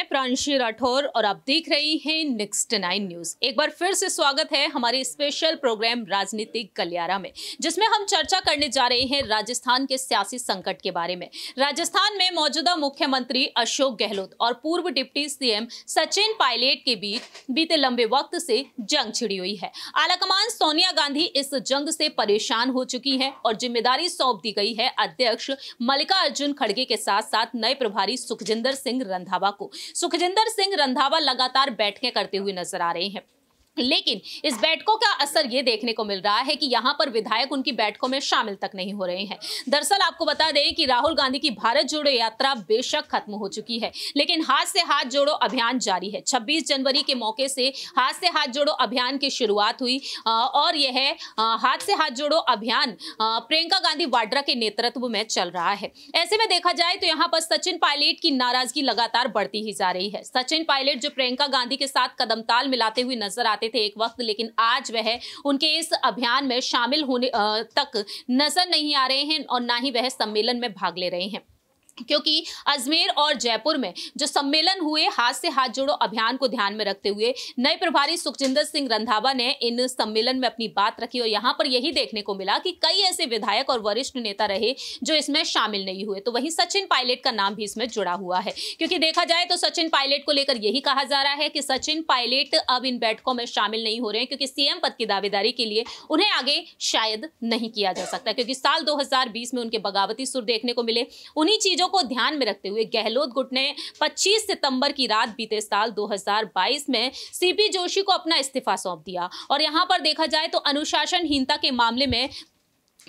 मैं प्रांशी राठौर और आप देख रही हैं नेक्स्ट नाइन न्यूज एक बार फिर से स्वागत है हमारे स्पेशल प्रोग्राम राजनीतिक गलियारा में जिसमें हम चर्चा करने जा रहे हैं राजस्थान के सियासी संकट के बारे में राजस्थान में मौजूदा मुख्यमंत्री अशोक गहलोत और पूर्व डिप्टी सीएम सचिन पायलट के बीच बीते लंबे वक्त से जंग छिड़ी हुई है आलाकमान सोनिया गांधी इस जंग से परेशान हो चुकी है और जिम्मेदारी सौंप दी गई है अध्यक्ष मल्लिकार्जुन खड़गे के साथ साथ नए प्रभारी सुखजिंदर सिंह रंधावा को सुखजिंदर सिंह रंधावा लगातार बैठकें करते हुए नजर आ रहे हैं लेकिन इस बैठकों का असर ये देखने को मिल रहा है कि यहाँ पर विधायक उनकी बैठकों में शामिल तक नहीं हो रहे हैं दरअसल आपको बता दें कि राहुल गांधी की भारत जोड़ो यात्रा बेशक खत्म हो चुकी है लेकिन हाथ से हाथ जोड़ो अभियान जारी है छब्बीस जनवरी के मौके से हाथ से हाथ जोड़ो अभियान की शुरुआत हुई और यह हाथ से हाथ जोड़ो अभियान प्रियंका गांधी वाड्रा के नेतृत्व में चल रहा है ऐसे में देखा जाए तो यहाँ पर सचिन पायलट की नाराजगी लगातार बढ़ती ही जा रही है सचिन पायलट जो प्रियंका गांधी के साथ कदमताल मिलाते हुए नजर आते थे एक वक्त लेकिन आज वह उनके इस अभियान में शामिल होने तक नजर नहीं आ रहे हैं और ना ही वह सम्मेलन में भाग ले रहे हैं क्योंकि अजमेर और जयपुर में जो सम्मेलन हुए हाथ से हाथ जोड़ो अभियान को ध्यान में रखते हुए नए प्रभारी सुखजिंदर सिंह रंधावा ने इन सम्मेलन में अपनी बात रखी और यहाँ पर यही देखने को मिला कि कई ऐसे विधायक और वरिष्ठ नेता रहे जो इसमें शामिल नहीं हुए तो वहीं सचिन पायलट का नाम भी इसमें जुड़ा हुआ है क्योंकि देखा जाए तो सचिन पायलट को लेकर यही कहा जा रहा है कि सचिन पायलट अब इन बैठकों में शामिल नहीं हो रहे हैं क्योंकि सीएम पद की दावेदारी के लिए उन्हें आगे शायद नहीं किया जा सकता क्योंकि साल दो में उनके बगावती सुर देखने को मिले उन्हीं चीजों चीजों को ध्यान में रखते हुए गहलोत गुट ने 25 सितंबर की रात बीते साल 2022 में सीपी जोशी को अपना इस्तीफा सौंप दिया और यहां पर देखा जाए तो अनुशासनहीनता के मामले में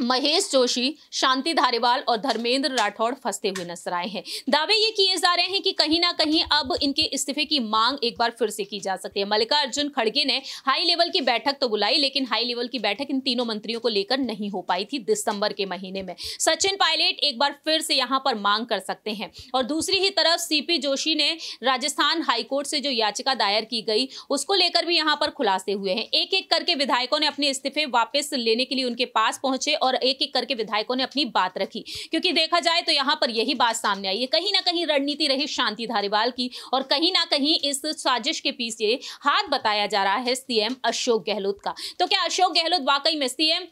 महेश जोशी शांति धारीवाल और धर्मेंद्र राठौड़ फंसते हुए नजर आए हैं दावे ये किए जा रहे हैं कि कहीं ना कहीं अब इनके इस्तीफे की मांग एक बार फिर से की जा सकती है मल्लिकार्जुन खड़गे ने हाई लेवल की बैठक तो बुलाई लेकिन हाई लेवल की बैठक इन तीनों मंत्रियों को लेकर नहीं हो पाई थी दिसंबर के महीने में सचिन पायलट एक बार फिर से यहाँ पर मांग कर सकते हैं और दूसरी ही तरफ सीपी जोशी ने राजस्थान हाईकोर्ट से जो याचिका दायर की गई उसको लेकर भी यहाँ पर खुलासे हुए हैं एक एक करके विधायकों ने अपने इस्तीफे वापस लेने के लिए उनके पास पहुंचे और और एक एक करके विधायकों ने अपनी बात रखी क्योंकि देखा जाए तो यहां पर यही बात सामने आई है कहीं ना कहीं रणनीति रही शांति धारीवाल की और कहीं ना कहीं इस साजिश के पीछे हाथ बताया जा रहा है सीएम अशोक गहलोत का तो क्या अशोक गहलोत वाकई में सीएम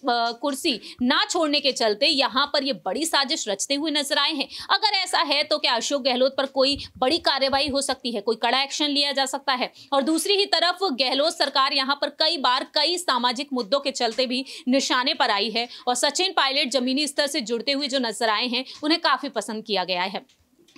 कुर्सी ना छोड़ने के चलते यहां पर ये बड़ी साजिश रचते हुए नजर आए हैं अगर ऐसा है तो क्या अशोक गहलोत पर कोई बड़ी कार्यवाही हो सकती है कोई कड़ा एक्शन लिया जा सकता है और दूसरी ही तरफ गहलोत सरकार यहां पर कई बार कई सामाजिक मुद्दों के चलते भी निशाने पर आई है और सचिन पायलट जमीनी स्तर से जुड़ते हुए जो नजर आए हैं उन्हें काफी पसंद किया गया है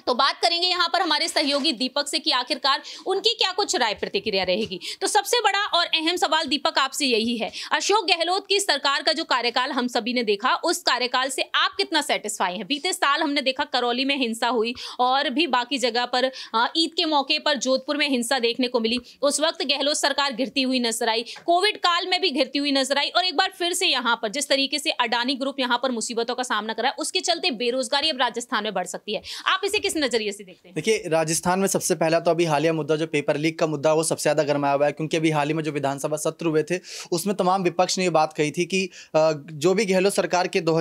तो बात करेंगे यहाँ पर हमारे सहयोगी दीपक से कि आखिरकार उनकी क्या कुछ राय प्रतिक्रिया रहेगी तो सबसे बड़ा और अहम सवाल दीपक आपसे यही है अशोक गहलोत की सरकार का जो कार्यकाल हम सभी ने देखा उस कार्यकाल से आप कितना सेटिस्फाई हैं बीते साल हमने देखा करौली में हिंसा हुई और भी बाकी जगह पर ईद के मौके पर जोधपुर में हिंसा देखने को मिली उस वक्त गहलोत सरकार घिरती हुई नजर आई कोविड काल में भी घिरती हुई नजर आई और एक बार फिर से यहाँ पर जिस तरीके से अडानी ग्रुप यहाँ पर मुसीबतों का सामना कर रहा है उसके चलते बेरोजगारी अब राजस्थान में बढ़ सकती है आप इसे किस नजरिए से देखते हैं देखिए राजस्थान में सबसे पहला तो अभी हालिया मुद्दा जो पेपर लीक का मुद्दा वो सबसे ज्यादा गर्माया हुआ है क्योंकि अभी हाल ही में जो विधानसभा सत्र हुए थे उसमें तमाम विपक्ष ने ये बात कही थी कि जो भी गहलोत सरकार के दो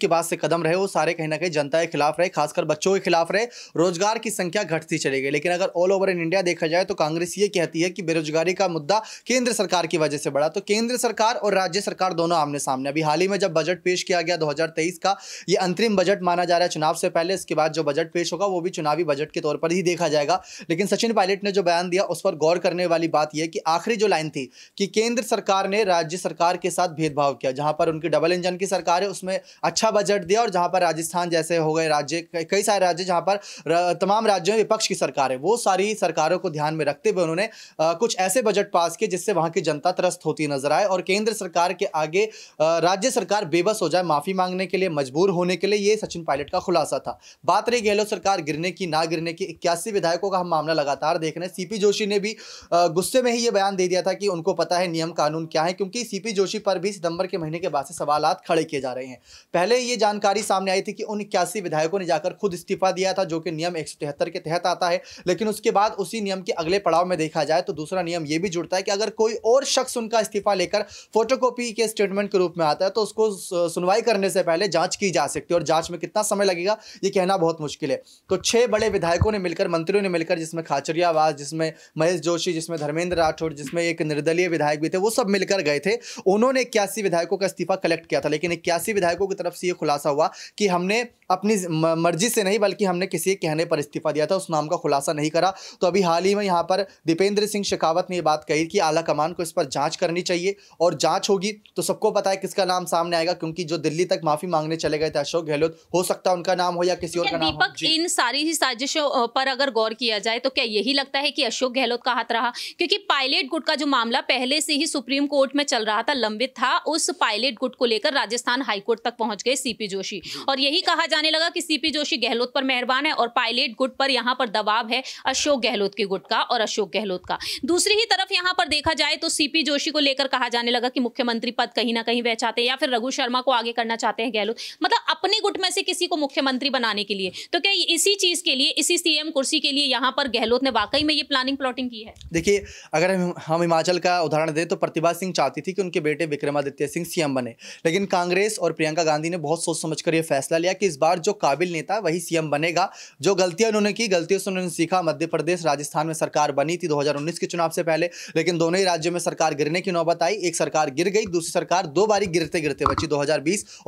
के बाद से कदम रहे वो सारे कहीं ना कहीं जनता के खिलाफ रहे खासकर बच्चों के खिलाफ रहे रोजगार की संख्या घटती चली गई लेकिन अगर ऑल ओवर इन इंडिया देखा जाए तो कांग्रेस ये कहती है कि बेरोजगारी का मुद्दा केंद्र सरकार की वजह से बढ़ा तो केंद्र सरकार और राज्य सरकार दोनों आमने सामने अभी हाल ही में जब बजट पेश किया गया दो का ये अंतरिम बजट माना जा रहा है चुनाव से पहले इसके बाद जो बजट बजट पेश होगा वो भी चुनावी बजट के तौर पर ही देखा जाएगा लेकिन सचिन पायलट ने जो बयान दिया उस पर गौर करने वाली बात यह कि आखिरी जो लाइन थी कि केंद्र सरकार ने राज्य सरकार के साथ भेदभाव किया जहां पर उनकी डबल इंजन की सरकार है उसमें अच्छा बजट दिया और जहां पर राजस्थान जैसे हो गए राज्य कई सारे राज्य जहां पर तमाम राज्यों में विपक्ष की सरकार है वो सारी सरकारों को ध्यान में रखते हुए उन्होंने कुछ ऐसे बजट पास किए जिससे वहां की जनता त्रस्त होती नजर आए और केंद्र सरकार के आगे राज्य सरकार बेबस हो जाए माफी मांगने के लिए मजबूर होने के लिए ये सचिन पायलट का खुलासा था बात रही गहलोत सरकार गिरने की ना गिरने की इक्यासी विधायकों का हम मामला लगातार देख रहे हैं सीपी जोशी ने भी गुस्से में ही ये बयान दे दिया था कि उनको पता है नियम कानून क्या है क्योंकि सीपी जोशी पर भी सितंबर के महीने के बाद से सवाल खड़े किए जा रहे हैं पहले ये जानकारी सामने आई थी कि उन इक्यासी विधायकों ने जाकर खुद इस्तीफा दिया था जो कि नियम एक के तहत आता है लेकिन उसके बाद उसी नियम के अगले पड़ाव में देखा जाए तो दूसरा नियम यह भी जुड़ता है कि अगर कोई और शख्स उनका इस्तीफा लेकर फोटोकॉपी के स्टेटमेंट के रूप में आता है तो उसको सुनवाई करने से पहले जांच की जा सकती है और जांच में कितना समय लगेगा यह कहना बहुत मुश्किल मुश्किल है तो छह बड़े विधायकों ने मिलकर मंत्रियों ने मिलकर जिसमें खाचरियावास जिसमें महेश जोशी जिसमें धर्मेंद्र राठौर जिसमें एक निर्दलीय विधायक भी थे वो सब मिलकर गए थे उन्होंने इक्यासी विधायकों का इस्तीफा कलेक्ट किया था लेकिन इक्यासी विधायकों की तरफ से ये खुलासा हुआ कि हमने अपनी मर्जी से नहीं बल्कि हमने किसी के कहने पर इस्तीफा दिया था उस नाम का खुलासा नहीं करा तो अभी हाल ही में यहाँ पर दीपेंद्र सिंह शेखावत ने ये बात कही कि आला कमान को इस पर जांच करनी चाहिए और जांच होगी तो सबको पता है किसका नाम सामने आएगा क्योंकि जो दिल्ली तक माफी मांगने चले गए थे अशोक गहलोत हो सकता है उनका नाम हो या किसी और का नाम हो इन सारी ही साजिशों पर अगर गौर किया जाए तो क्या यही लगता है कि अशोक गहलोत का हाथ रहा क्योंकि पायलट गुट का जो मामला पहले से ही सुप्रीम कोर्ट में चल रहा था लंबित था उस पायलट गुट को लेकर राजस्थान हाईकोर्ट तक पहुंच गए सीपी जोशी और यही कहा जाने लगा कि सीपी जोशी गहलोत पर मेहरबान है और पायलट गुट पर यहाँ पर दबाव है अशोक गहलोत के गुट का और अशोक गहलोत का दूसरी ही तरफ यहाँ पर देखा जाए तो सीपी जोशी को लेकर कहा जाने लगा कि मुख्यमंत्री पद कहीं ना कहीं वह चाहते हैं या फिर रघु शर्मा को आगे करना चाहते हैं गहलोत मतलब अपने गुट में से किसी को मुख्यमंत्री बनाने के लिए तो क्या इसी चीज के लिए इसी सीएम कुर्सी के लिए यहाँ पर गहलोत ने वाकई में ये प्लानिंग प्लॉटिंग की है देखिए अगर हम हिमाचल का उदाहरण दें तो प्रतिभा सिंह चाहती थी कि उनके बेटे विक्रमादित्य सिंह सीएम बने लेकिन कांग्रेस और प्रियंका गांधी ने बहुत सोच समझ कर यह फैसला लिया कि इस बार जो काबिल नेता वही सीएम बनेगा जो गलतियां उन्होंने की गलतियों से उन्होंने सीखा मध्य प्रदेश राजस्थान में सरकार बनी थी 2019 के चुनाव से पहले लेकिन दोनों ही राज्यों में सरकार गिरने की नौबत आई एक सरकार गिर गई दूसरी सरकार दो बारी गिरते गिरते बची दो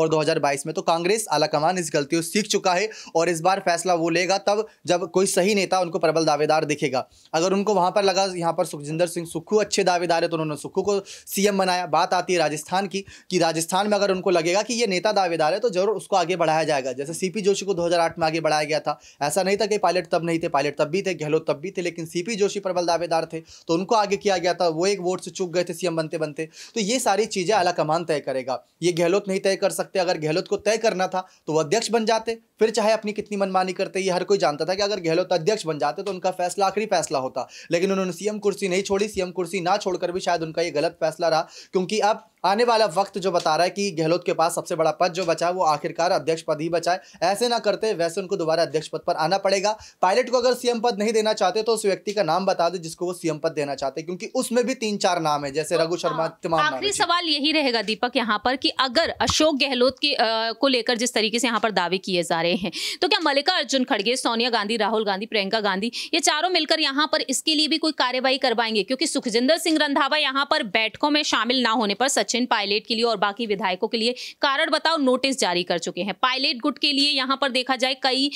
और दो में तो कांग्रेस आलाकमान इस गलतियों सीख चुका है और इस बार फैसला वो लेगा तब जब कोई सही नेता उनको प्रबल दावेदार दिखेगा अगर उनको वहां पर लगा यहाँ पर सुखजिंदर सिंह सुक्खू अच्छे दावेदार है तो उन्होंने सुक्खू को सीएम बनाया बात आती है राजस्थान की कि राजस्थान में अगर उनको लगेगा कि ये नेता दावेदार है तो जरूर उसको आगे बढ़ाया जाएगा जैसे जैसे सीपी जोशी को 2008 में आगे बढ़ाया गया था ऐसा नहीं था कि पायलट तब नहीं थे पायलट तब भी थे गहलोत तब भी थे लेकिन सीपी जोशी प्रबल दावेदार थे तो उनको आगे किया गया था वो एक वोट से चुक गए थे सीएम बनते बनते तो ये सारी चीज़ें आला कमान तय करेगा ये गहलोत नहीं तय कर सकते अगर गहलोत को तय करना था तो वो अध्यक्ष बन जाते फिर चाहे अपनी कितनी मनमानी करते ये हर कोई जानता था कि अगर गहलोत अध्यक्ष बन जाते तो उनका फैसला आखिरी फैसला होता लेकिन उन्होंने सीएम कुर्सी नहीं छोड़ी सीएम कुर्सी ना छोड़कर भी शायद उनका ये गलत फैसला रहा क्योंकि अब आने वाला वक्त जो बता रहा है कि गहलोत के पास सबसे बड़ा पद जो बचा वो आखिरकार अध्यक्ष पद ही बचाए ऐसे ना करते वैसे उनको दोबारा अध्यक्ष पद पर आना पड़ेगा पायलट को अगर सीएम पद नहीं देना चाहते तो उस व्यक्ति का नाम बता दे जिसको वो सीएम पद देना चाहते क्योंकि उसमें भी तीन चार नाम है जैसे रघु शर्मा हाँ, तमाम आखिरी सवाल यही रहेगा दीपक यहाँ पर कि अगर अशोक गहलोत की को लेकर जिस तरीके से यहाँ पर दावे किए जा रहे रहे हैं तो क्या मल्लिका अर्जुन खड़गे सोनिया गांधी राहुल गांधी प्रियंका गांधी ये चारों मिलकर यहाँ पर इसके लिए भी कोई कार्यवाही करवाएंगे क्योंकि सुखजिंदर सिंह रंधावा यहाँ पर बैठकों में शामिल ना होने पर सचिन पायलट के लिए और बाकी विधायकों के लिए कारण बताओ नोटिस जारी कर चुके हैं पायलट गुट के लिए यहाँ पर देखा जाए कई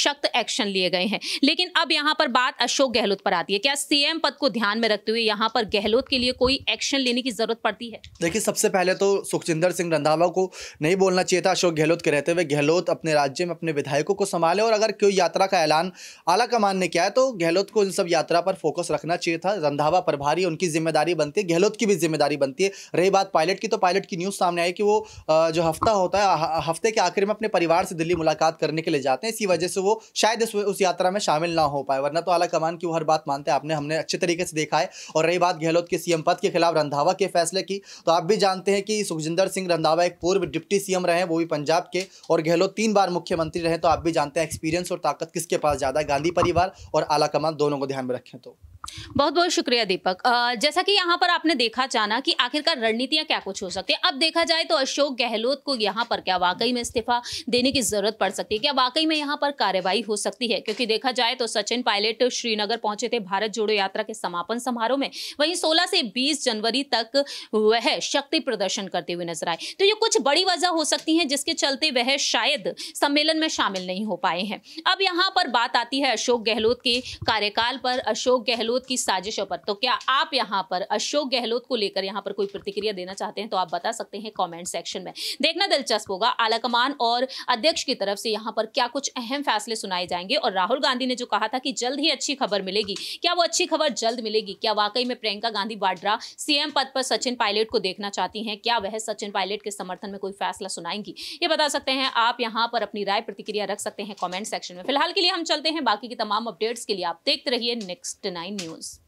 सख्त एक्शन लिए गए हैं लेकिन अब यहाँ पर बात अशोक गहलोत पर आती है क्या सीएम पद को ध्यान में रखते हुए यहाँ पर गहलोत के लिए कोई एक्शन लेने की जरूरत पड़ती है देखिए सबसे पहले तो सुखजिंदर सिंह रंधावा को नहीं बोलना चाहिए था अशोक गहलोत के रहते हुए गहलोत अपने राज्य राज्य में अपने विधायकों को संभाले और अगर कोई यात्रा का ऐलान आला कमान ने किया है तो गहलोत को इन सब यात्रा पर फोकस रखना चाहिए था रंधावा प्रभारी उनकी जिम्मेदारी बनती है गहलोत की भी जिम्मेदारी बनती है रही बात पायलट की तो पायलट की न्यूज़ सामने आई कि वो जो हफ्ता होता है हफ्ते के आखिर में अपने परिवार से दिल्ली मुलाकात करने के लिए जाते हैं इसी वजह से वो शायद उस यात्रा में शामिल ना हो पाए वरना तो आला कमान की वो हर बात मानते हैं आपने हमने अच्छे तरीके से देखा है और रही बात गहलोत के सीएम पद के खिलाफ रंधावा के फैसले की तो आप भी जानते हैं कि सुखजिंदर सिंह रंधावा एक पूर्व डिप्टी सीएम रहे हैं वो भी पंजाब के और गहलोत तीन बार मुख्य मुख्यमंत्री रहे तो आप भी जानते हैं एक्सपीरियंस और ताकत किसके पास ज़्यादा है गांधी परिवार और आला कमान दोनों को ध्यान में रखें तो बहुत बहुत शुक्रिया दीपक जैसा कि यहाँ पर आपने देखा जाना कि आखिरकार रणनीतियाँ क्या कुछ हो सकती है अब देखा जाए तो अशोक गहलोत को यहाँ पर क्या वाकई में इस्तीफा देने की जरूरत पड़ सकती है क्या वाकई में यहाँ पर कार्यवाही हो सकती है क्योंकि देखा जाए तो सचिन पायलट श्रीनगर पहुंचे थे भारत जोड़ो यात्रा के समापन समारोह में वहीं सोलह से बीस जनवरी तक वह शक्ति प्रदर्शन करते हुए नजर आए तो ये कुछ बड़ी वजह हो सकती है जिसके चलते वह शायद सम्मेलन में शामिल नहीं हो पाए हैं अब यहाँ पर बात आती है अशोक गहलोत के कार्यकाल पर अशोक गहलोत गहलोत की साजिशों पर तो क्या आप यहाँ पर अशोक गहलोत को लेकर यहाँ पर कोई प्रतिक्रिया देना चाहते हैं तो आप बता सकते हैं कमेंट सेक्शन में देखना दिलचस्प होगा आलाकमान और अध्यक्ष की तरफ से यहाँ पर क्या कुछ अहम फैसले सुनाए जाएंगे और राहुल गांधी ने जो कहा था कि जल्द ही अच्छी खबर मिलेगी क्या वो अच्छी खबर जल्द मिलेगी क्या वाकई में प्रियंका गांधी वाड्रा सीएम पद पर सचिन पायलट को देखना चाहती हैं क्या वह सचिन पायलट के समर्थन में कोई फैसला सुनाएंगी ये बता सकते हैं आप यहाँ पर अपनी राय प्रतिक्रिया रख सकते हैं कॉमेंट सेक्शन में फिलहाल के लिए हम चलते हैं बाकी की तमाम अपडेट्स के लिए आप देखते रहिए नेक्स्ट नाइन News.